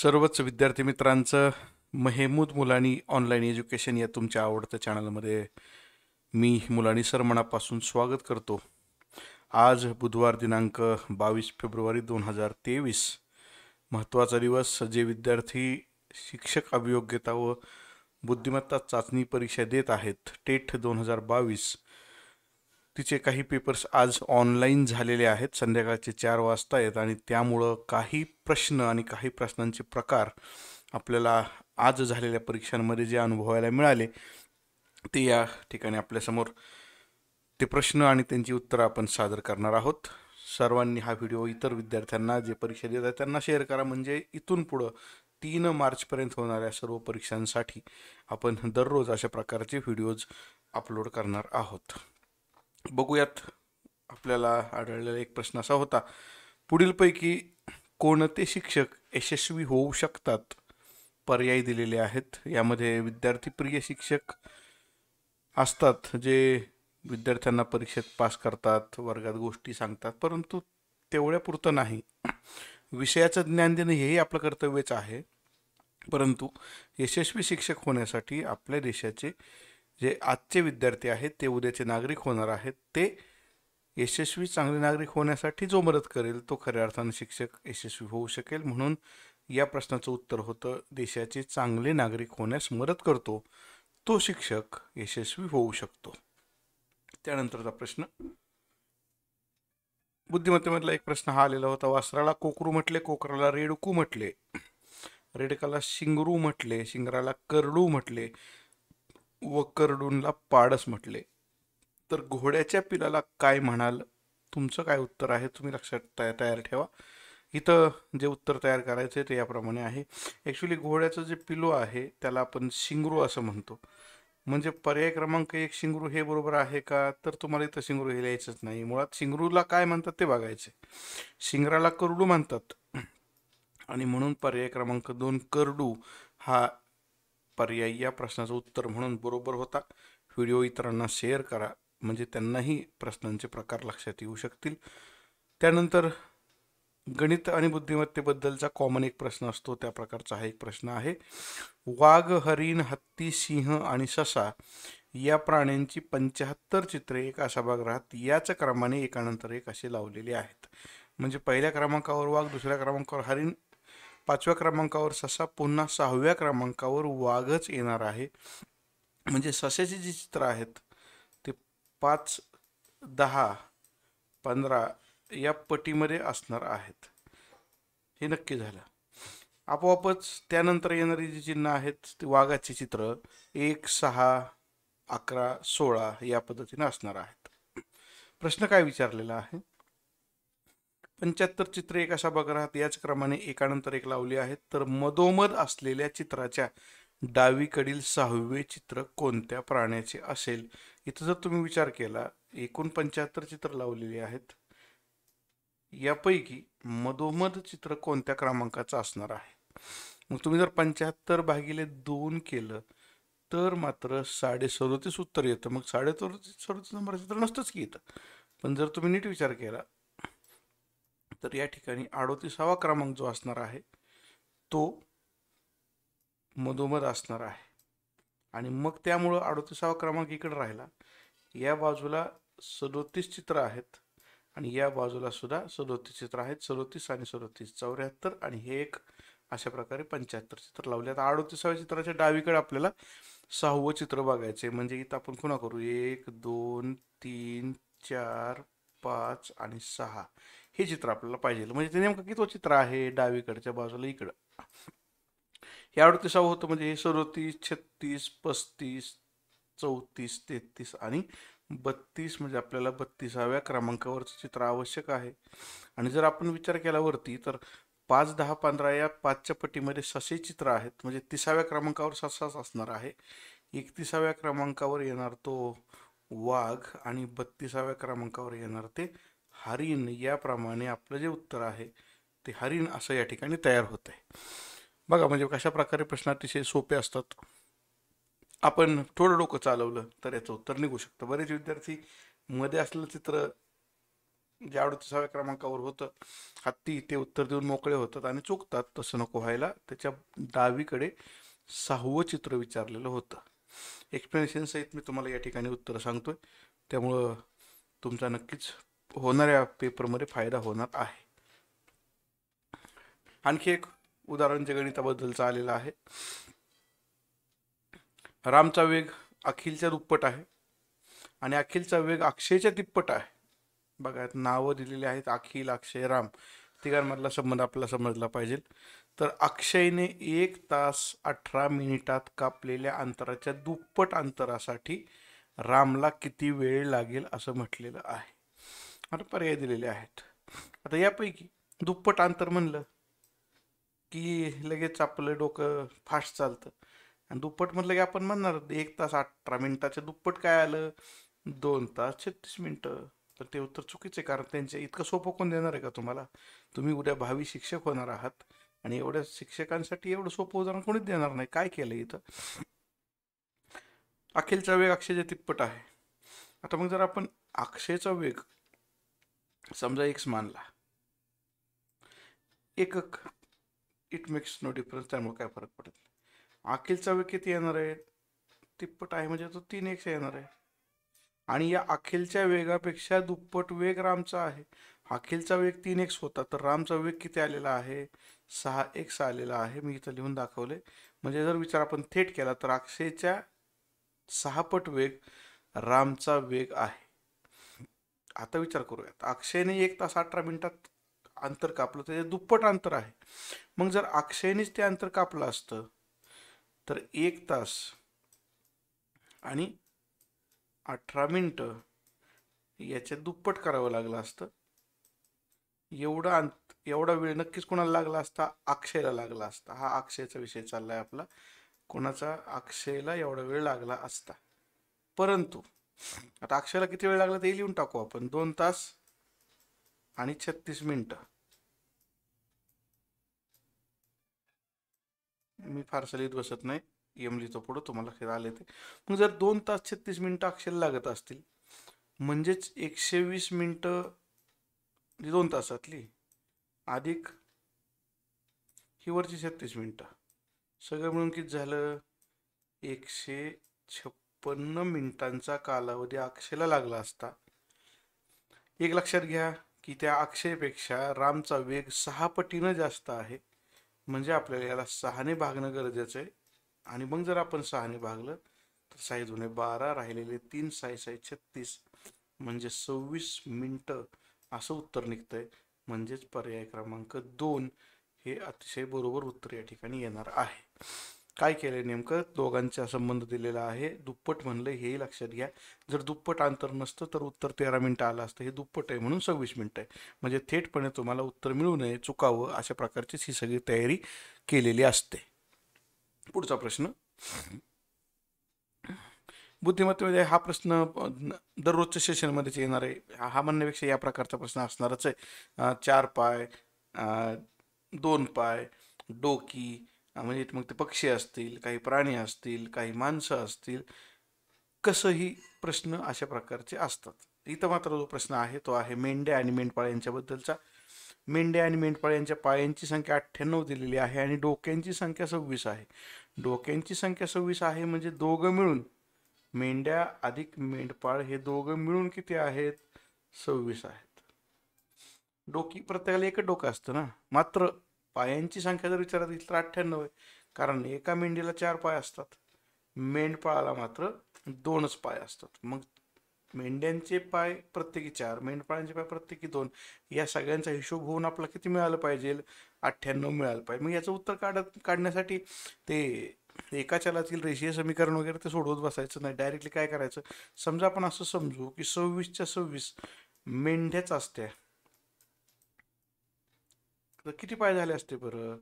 सर्वच विद्यार्थी मित्रांचं महेमूद मुलानी online education या तुमच्या आवडत्या चॅनलमध्ये मी मुलानी सर मनापासून स्वागत करतो आज बुधवार दिनांक बावीस फेब्रुवारी दोन हजार तेवीस महत्त्वाचा दिवस जे विद्यार्थी शिक्षक अभियोग्यता व बुद्धिमत्ता चाचणी परीक्षा देत आहेत टेट दोन हजार बावीस तिचे काही पेपर्स आज ऑनलाईन झालेले आहेत संध्याकाळचे चार वाजता आहेत आणि त्यामुळं काही प्रश्न आणि काही प्रश्नांचे प्रकार आपल्याला आज झालेल्या परीक्षांमध्ये जे अनुभवायला मिळाले ते या ठिकाणी आपल्यासमोर ते प्रश्न आणि त्यांची उत्तरं आपण सादर करणार आहोत सर्वांनी हा व्हिडिओ इतर विद्यार्थ्यांना जे परीक्षा देत आहेत त्यांना शेअर करा म्हणजे इथून पुढं तीन मार्चपर्यंत होणाऱ्या सर्व परीक्षांसाठी आपण दररोज अशा प्रकारचे व्हिडिओज अपलोड करणार आहोत बघूयात आपल्याला आढळलेला एक प्रश्न असा होता पुढीलपैकी कोणते शिक्षक यशस्वी होऊ शकतात पर्याय दिलेले आहेत यामध्ये विद्यार्थीप्रिय शिक्षक असतात जे विद्यार्थ्यांना परीक्षेत पास करतात वर्गात गोष्टी सांगतात परंतु पुरतं नाही विषयाचं ज्ञान देणं हेही आपलं कर्तव्यच आहे परंतु यशस्वी शिक्षक होण्यासाठी आपल्या देशाचे जे आजचे विद्यार्थी आहेत ते उद्याचे नागरिक होणार आहेत ते यशस्वी चांगले नागरिक होण्यासाठी जो मदत करेल तो खऱ्या अर्थाने शिक्षक यशस्वी होऊ शकेल म्हणून या प्रश्नाचं उत्तर होतं देशाचे चांगले नागरिक होण्यास मदत करतो तो शिक्षक यशस्वी होऊ शकतो त्यानंतरचा प्रश्न बुद्धिमत्तेमधला एक प्रश्न हा आलेला होता वासराला कोकरू म्हटले कोकराला रेडकू म्हटले रेडकाला शिंगरू म्हटले शिंगराला करडू म्हटले व करडूनला पाडस म्हटले तर घोड्याच्या पिलाला काय म्हणाल तुमचं काय उत्तर आहे तुम्ही लक्षात तया तयार ठेवा इथं जे उत्तर तयार करायचं आहे ते याप्रमाणे आहे ॲक्च्युली घोड्याचं जे पिलो आहे त्याला आपण शिंगरू असं म्हणतो म्हणजे पर्याय क्रमांक एक शिंगरू हे बरोबर आहे का तर तुम्हाला इथं शिंगरू हे लिहायचंच नाही मुळात शिंगरूला काय म्हणतात ते बघायचे शिंगराला करडू म्हणतात आणि म्हणून पर्याय क्रमांक दोन करडू हा पर्याय या प्रश्नाचं उत्तर म्हणून बरोबर होता व्हिडिओ इतरांना शेअर करा म्हणजे त्यांनाही प्रश्नांचे प्रकार लक्षात येऊ शकतील त्यानंतर गणित आणि बुद्धिमत्तेबद्दलचा कॉमन एक प्रश्न असतो त्या प्रकारचा हा एक प्रश्न आहे वाघ हरिण हत्ती सिंह आणि ससा या प्राण्यांची पंच्याहत्तर चित्रे एका सभागृहात याच क्रमाने एकानंतर एक असे लावलेली आहेत म्हणजे पहिल्या क्रमांकावर वाघ दुसऱ्या क्रमांकावर हरिण पाचव्या क्रमांकावर ससा पुन्हा सहाव्या क्रमांकावर वाघच येणार आहे म्हणजे ससेचे जी चित्र आहेत ते पाच दहा पंधरा या पटीमध्ये असणार आहेत हे नक्की झालं आपोआपच त्यानंतर येणारी जी चिन्ह आहेत ती वाघाची चित्र एक सहा अकरा सोळा या पद्धतीने असणार आहेत प्रश्न काय विचारलेला आहे पंच्याहत्तर चित्रे एका बघत याच क्रमाने एकानंतर एक लावली आहेत तर मधोमध असलेल्या चित्राच्या डावीकडील सहावे चित्र कोणत्या प्राण्याचे असेल इथं जर तुम्ही विचार केला एकूण पंच्याहत्तर चित्र लावलेली आहेत यापैकी मधोमध चित्र कोणत्या क्रमांकाचं असणार आहे मग तुम्ही जर पंच्याहत्तर भागिले दोन केलं तर मात्र साडे सदोतीस उत्तर येतं मग साडे सदोतीस सदोतीस नंबर चित्र नसतंच की येतं पण जर तुम्ही नीट विचार केला तर या ठिकाणी अडोतीसावा क्रमांक जो असणार आहे तो मधोमध असणार आहे आणि मग त्यामुळं अडोतीसावा क्रमांक इकडे राहिला या बाजूला सदोतीस चित्र आहेत आणि या बाजूला सुद्धा सदोतीस चित्र आहेत सदोतीस आणि सदोतीस चौऱ्याहत्तर आणि हे एक अशा प्रकारे पंच्याहत्तर चित्र लावले आता अडोतीसाव्या चित्राच्या डावीकडे आपल्याला सहावं चित्र बघायचे म्हणजे इथं आपण कोणा करू एक दोन तीन चार पाच आणि सहा हे चित्र आपल्याला पाहिजे म्हणजे ते नेमकं किती चित्र आहे डावीकडच्या बाजूला इकडं हे अडतीसावं होतं म्हणजे हे सदोतीस छत्तीस पस्तीस चौतीस तेहतीस आणि बत्तीस म्हणजे आपल्याला बत्तीसाव्या क्रमांकावरचं चित्र आवश्यक आहे आणि जर आपण विचार केला वरती तर पाच दहा पंधरा या पाचच्या पटीमध्ये ससे चित्र आहेत म्हणजे तिसाव्या क्रमांकावर ससाच असणार आहे एकतीसाव्या क्रमांकावर येणार तो वाघ आणि बत्तीसाव्या क्रमांकावर येणार ते हरिण याप्रमाणे आपलं जे उत्तर आहे ते हरिण असं या ठिकाणी तयार होत आहे बघा म्हणजे कशा प्रकारे प्रश्न अतिशय सोपे असतात आपण थोडं डोकं चालवलं तर याचं उत्तर निघू शकतं बरेच विद्यार्थी मध्ये असलेलं चित्र जे अडतीसाव्या क्रमांकावर होतं हत्ती ते उत्तर देऊन मोकळे होतात आणि चुकतात तसं नको व्हायला त्याच्या डावीकडे सहावं चित्र विचारलेलं होतं एक्सप्लेनेशन सहित मी तुम्हाला या ठिकाणी उत्तरं सांगतोय त्यामुळं तुमचा नक्कीच होणाऱ्या पेपरमध्ये फायदा होणार आहे आणखी एक उदाहरण जे गणिताबद्दलचं आलेलं आहे रामचा वेग अखिलच्या दुप्पट आहे आणि अखिलचा वेग अक्षयच्या तिप्पट आहे बघा नावं दिलेली आहेत अखिल अक्षय राम तिघांमधला संबंध आपला समजला पाहिजे तर अक्षयने एक तास अठरा मिनिटात कापलेल्या अंतराच्या दुप्पट अंतरासाठी रामला किती वेळ लागेल असं म्हटलेलं आहे मला पर्याय दिलेले आहेत आता यापैकी दुप्पट अंतर म्हणलं की लगेच आपलं डोकं फास्ट चालतं आणि दुप्पट म्हटलं की आपण म्हणणार एक तास अठरा मिनिटाचे दुप्पट काय आलं दोन तास छत्तीस मिनटं तर ते उत्तर चुकीचं आहे कारण त्यांच्या इतकं सोपं कोण देणार आहे का तुम्हाला तुम्ही उद्या भावी शिक्षक होणार आहात आणि एवढ्या शिक्षकांसाठी एवढं सोपं उदाहरण कोणीच देणार नाही काय केलं इथं अखिलचा वेग अक्षयच्या तिप्पट आहे आता मग जर आपण अक्षयचा वेग समजा एक्स मानला एकक इट मेक्स नो डिफरन्स त्यामुळे काय फरक पडत नाही अखिलचा वेळ किती येणार आहे तिप्पट आहे म्हणजे तो तीन एक्स येणार आहे आणि या अखिलच्या वेगापेक्षा दुप्पट वेग रामचा आहे अखिलचा वेग तीन एक्स होता तर रामचा वेग किती आलेला आहे सहा एक्स आलेला आहे मी इथं लिहून दाखवले म्हणजे जर विचार आपण थेट केला तर अक्षयच्या सहा पट वेग रामचा वेग आहे आता विचार करूयात अक्षयने एक तास अठरा मिनिटात अंतर कापलं तर दुप्पट अंतर आहे मग जर अक्षयनेच ते अंतर कापलं असतं तर एक तास आणि अठरा मिनटं याच्या दुप्पट करावं लागलं असतं एवढा अंत एवढा वेळ नक्कीच कोणाला लागला असता अक्षयला लागला असता हा अक्षयचा विषय चालला आहे आपला कोणाचा अक्षयला एवढा वेळ लागला असता परंतु आता अक्षरला किती वेळ लागला ते लिहून टाकू आपण दोन तास आणि छत्तीस मिनिट मी फारसं लिहित बसत नाही एम लिहितो पुढं तुम्हाला खेळ आले ते मग जर दोन तास छत्तीस मिनिटं अक्षर लागत असतील म्हणजेच एकशे वीस मिनटं म्हणजे दोन तासातली अधिक ही वरची छत्तीस मिनटं सगळं मिळून किती झालं एकशे छप्प छप्पन्न मिनिटांचा कालावधी अक्षयला लागला असता एक लक्षात घ्या की त्या अक्षयपेक्षा रामचा वेग सहा पटीनं जास्त आहे म्हणजे आपल्याला याला सहाने भागणं गरजेचं आहे आणि मग जर आपण सहाने भागलं तर साई जुने बारा राहिलेले तीन साई साई छत्तीस म्हणजे सव्वीस मिनटं असं उत्तर निघतंय म्हणजेच पर्याय क्रमांक दोन हे अतिशय बरोबर उत्तर या ठिकाणी येणार आहे काय केले नेमकं दोघांचा संबंध दिलेला आहे दुप्पट म्हणलं हेही लक्षात घ्या जर दुप्पट अंतर नसतं तर उत्तर तेरा मिनटं आलं असतं हे दुप्पट आहे म्हणून सव्वीस मिनटं आहे म्हणजे थेटपणे तुम्हाला उत्तर मिळू नये चुकावं अशा प्रकारचीच ही सगळी तयारी केलेली असते पुढचा प्रश्न बुद्धिमत्तेमध्ये हा प्रश्न दररोजच्या सेशनमध्येच येणार आहे हा म्हणण्यापेक्षा या प्रकारचा प्रश्न असणारच आहे चार पाय दोन पाय डोकी म्हणजे मग ते पक्षी असतील काही प्राणी असतील काही माणसं असतील कसंही प्रश्न अशा प्रकारचे असतात इथं मात्र जो प्रश्न आहे तो आहे मेंढ्या आणि मेंढपाळ यांच्याबद्दलचा मेंढ्या आणि मेंढपाळ यांच्या पायांची संख्या अठ्ठ्याण्णव दिलेली आहे आणि डोक्यांची संख्या सव्वीस आहे डोक्यांची संख्या सव्वीस आहे म्हणजे दोघं मिळून मेंढ्या अधिक मेंढपाळ हे दोघं मिळून किती आहेत सव्वीस आहेत डोकी प्रत्येकाला एक डोकं असतं ना मात्र पायांची संख्या जर विचारात घेतली तर अठ्ठ्याण्णव आहे कारण एका मेंढीला चार पाय असतात मेंढपाळाला मात्र दोनच पाय असतात मग मेंढ्यांचे पाय प्रत्येकी चार मेंढपाळांचे पाय प्रत्येकी दोन या सगळ्यांचा हिशोब होऊन आपला किती मिळालं पाहिजे अठ्ठ्याण्णव मिळालं पाहिजे मग याचं उत्तर काढत काढण्यासाठी ते एका चलातील रेषीय समीकरण वगैरे ते सोडवत बसायचं नाही डायरेक्टली काय करायचं समजा आपण असं समजू की सव्वीसच्या सव्वीस मेंढ्याच असत्या तर किती पाय झाले असते बरं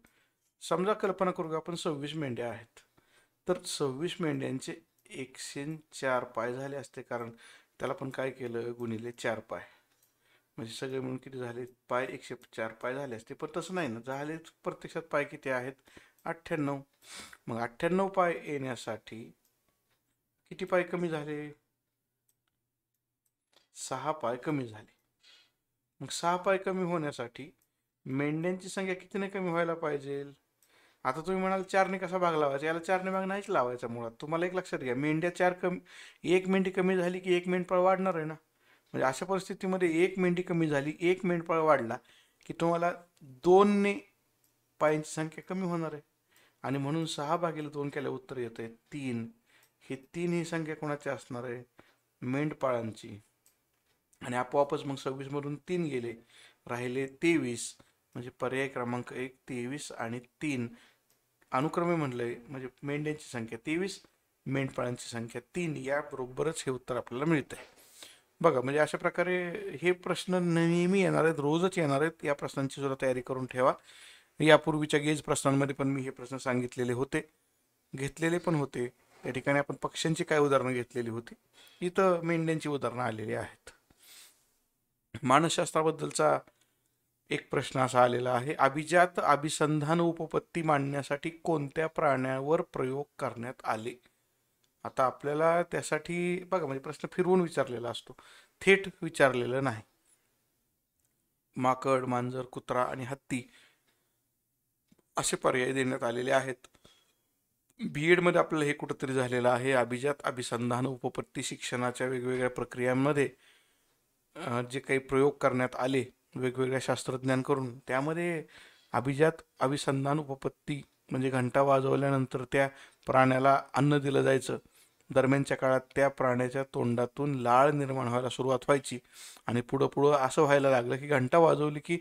समजा कल्पना करू आपण सव्वीस मेंढ्या आहेत तर सव्वीस मेंढ्यांचे एकशे चार पाय झाले असते कारण त्याला पण काय केलं गुणिले चार पाय म्हणजे सगळे म्हणून किती झाले पाय एकशे चार पाय झाले असते पण तसं नाही ना झाले प्रत्यक्षात पाय किती आहेत अठ्ठ्याण्णव मग अठ्ठ्याण्णव पाय येण्यासाठी किती पाय कमी झाले सहा पाय कमी झाले मग सहा पाय कमी होण्यासाठी मेंढ्यांची संख्या कितीने कमी व्हायला पाहिजे आता तुम्ही म्हणाल चारने कसा भाग लावायचा याला चारने भाग नाहीच लावायचा मुळात तुम्हाला एक लक्षात घ्या मेंढ्या चार कमी एक मेंढी कमी झाली की एक मेंढपाळ वाढणार आहे ना म्हणजे अशा परिस्थितीमध्ये एक मेंढी कमी झाली एक मेंढपाळ वाढला की तुम्हाला दोनने पायांची संख्या कमी होणार आहे आणि म्हणून सहा भागीला दोन केल्या उत्तर येत आहे तीन हे तीन ही संख्या कोणाची असणार आहे मेंढपाळांची आणि आपोआपच मग सव्वीसमधून तीन गेले राहिले तेवीस म्हणजे पर्याय क्रमांक एक तेवीस आणि तीन अनुक्रमे म्हणलंय म्हणजे मेंढ्यांची संख्या तेवीस मेंढपाळांची संख्या तीन बरोबरच हे उत्तर आपल्याला मिळतंय आहे बघा म्हणजे अशा प्रकारे हे प्रश्न नेहमी येणार आहेत रोजच येणार आहेत या प्रश्नांची सुद्धा तयारी करून ठेवा यापूर्वीच्या गेज प्रश्नांमध्ये पण मी हे प्रश्न सांगितलेले होते घेतलेले पण होते त्या ठिकाणी आपण पक्ष्यांची काय उदाहरणं घेतलेली होती इथं मेंढ्यांची उदाहरणं आलेली आहेत मानसशास्त्राबद्दलचा एक प्रश्न असा आलेला आहे अभिजात अभिसंधान उपपत्ती मांडण्यासाठी कोणत्या प्राण्यावर प्रयोग करण्यात आले आता आपल्याला त्यासाठी बघा म्हणजे प्रश्न फिरवून विचारलेला असतो थेट विचारलेलं नाही माकड मांजर कुत्रा आणि हत्ती असे पर्याय देण्यात आलेले आहेत बी एडमध्ये आपल्याला हे कुठंतरी झालेलं आहे अभिजात अभिसंधान उपपत्ती शिक्षणाच्या वेगवेगळ्या प्रक्रियांमध्ये जे काही प्रयोग करण्यात आले वेगवेगळ्या शास्त्रज्ञांकडून त्यामध्ये अभिजात अभिसंधान उपपत्ती म्हणजे घंटा वाजवल्यानंतर त्या प्राण्याला अन्न दिलं जायचं दरम्यानच्या काळात त्या प्राण्याच्या तोंडातून लाळ निर्माण व्हायला सुरुवात व्हायची आणि पुढं पुढं असं व्हायला लागलं की घंटा वाजवली की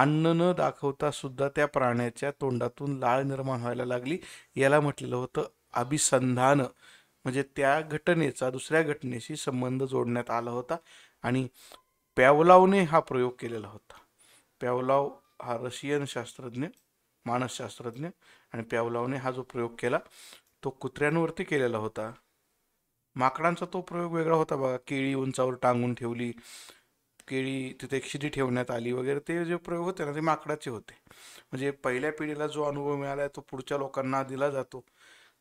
अन्न न दाखवता सुद्धा त्या प्राण्याच्या तोंडातून लाळ निर्माण व्हायला लागली याला म्हटलेलं होतं अभिसंधान म्हणजे त्या घटनेचा दुसऱ्या घटनेशी संबंध जोडण्यात आला होता आणि पॅवलावने हा प्रयोग केलेला होता पॅवलाव हा रशियन शास्त्रज्ञ मानसशास्त्रज्ञ आणि पॅवलावने हा जो प्रयोग केला तो कुत्र्यांवरती केलेला होता माकडांचा तो प्रयोग वेगळा होता बघा केळी उंचावर टांगून ठेवली केळी तिथे एक शिडी ठेवण्यात आली वगैरे ते जे प्रयोग होते ना ते माकडाचे होते म्हणजे पहिल्या पिढीला जो अनुभव मिळाला तो पुढच्या लोकांना दिला जातो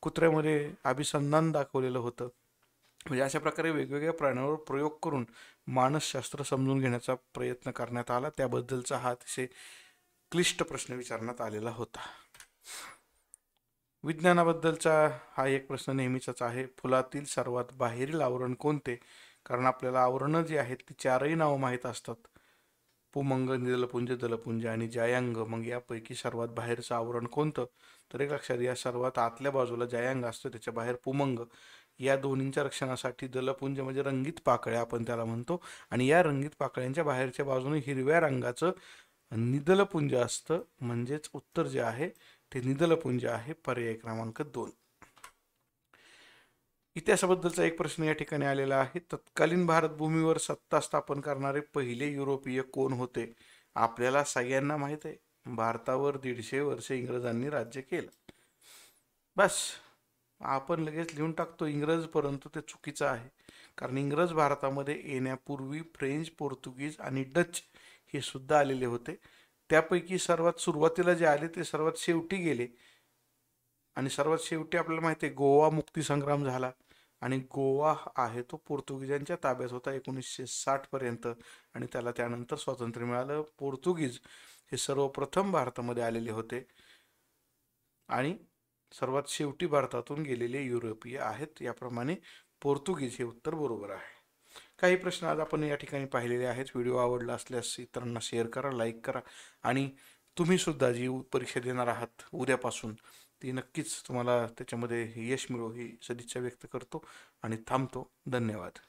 कुत्र्यामध्ये अभिसंधान दाखवलेलं होतं म्हणजे अशा प्रकारे वेगवेगळ्या प्राण्यांवर प्रयोग करून मानसशास्त्र समजून घेण्याचा प्रयत्न करण्यात आला त्याबद्दलचा हा अतिशय क्लिष्ट प्रश्न विचारण्यात आलेला होता विज्ञानाबद्दलचा हा एक प्रश्न नेहमीचाच आहे फुलातील सर्वात बाहेरील आवरण कोणते कारण आपल्याला आवरणं जी आहेत ती चारही नावं माहीत असतात पुमंग निदलपुंज दलपुंज आणि जायांग मग यापैकी सर्वात बाहेरचं आवरण कोणतं तर एक लक्षात या सर्वात आतल्या बाजूला जायांग असतं त्याच्या बाहेर पुमंग या दोन्हींच्या रक्षणासाठी दलपुंज म्हणजे रंगीत पाकळ्या आपण त्याला म्हणतो आणि या रंगीत पाकळ्यांच्या बाहेरच्या बाजूने हिरव्या रंगाचं निदलपुंज असतं म्हणजेच उत्तर जे आहे ते निदलपुंज आहे पर्याय क्रमांक दोन इतिहासाबद्दलचा एक प्रश्न या ठिकाणी आलेला आहे तत्कालीन भारतभूमीवर सत्ता स्थापन करणारे पहिले युरोपीय कोण होते आपल्याला सगळ्यांना माहित आहे भारतावर दीडशे वर्षे इंग्रजांनी राज्य केलं बस आपण लगेच लिहून टाकतो इंग्रज परंतु ते चुकीचं आहे कारण इंग्रज भारतामध्ये येण्यापूर्वी फ्रेंच पोर्तुगीज आणि डच हे सुद्धा आलेले होते त्यापैकी सर्वात सुरुवातीला जे आले ते सर्वात शेवटी गेले आणि सर्वात शेवटी आपल्याला माहिती आहे गोवा मुक्तीसंग्राम झाला आणि गोवा आहे तो पोर्तुगीजांच्या ताब्यात होता एकोणीसशे साठपर्यंत पर्यंत आणि त्याला त्यानंतर स्वातंत्र्य मिळालं पोर्तुगीज हे सर्वप्रथम भारतामध्ये आलेले होते आणि सर्वात शेवटी भारतातून गेलेले युरोपीय आहेत याप्रमाणे पोर्तुगीज हे उत्तर बरोबर आहे काही प्रश्न आज आपण या ठिकाणी पाहिलेले आहेत व्हिडिओ आवडला असल्यास इतरांना शेअर करा लाईक करा आणि तुम्ही सुद्धा जी परीक्षा देणार आहात उद्यापासून ती नक्कीच तुम्हाला त्याच्यामध्ये यश मिळो ही सदिच्छा व्यक्त करतो आणि थांबतो धन्यवाद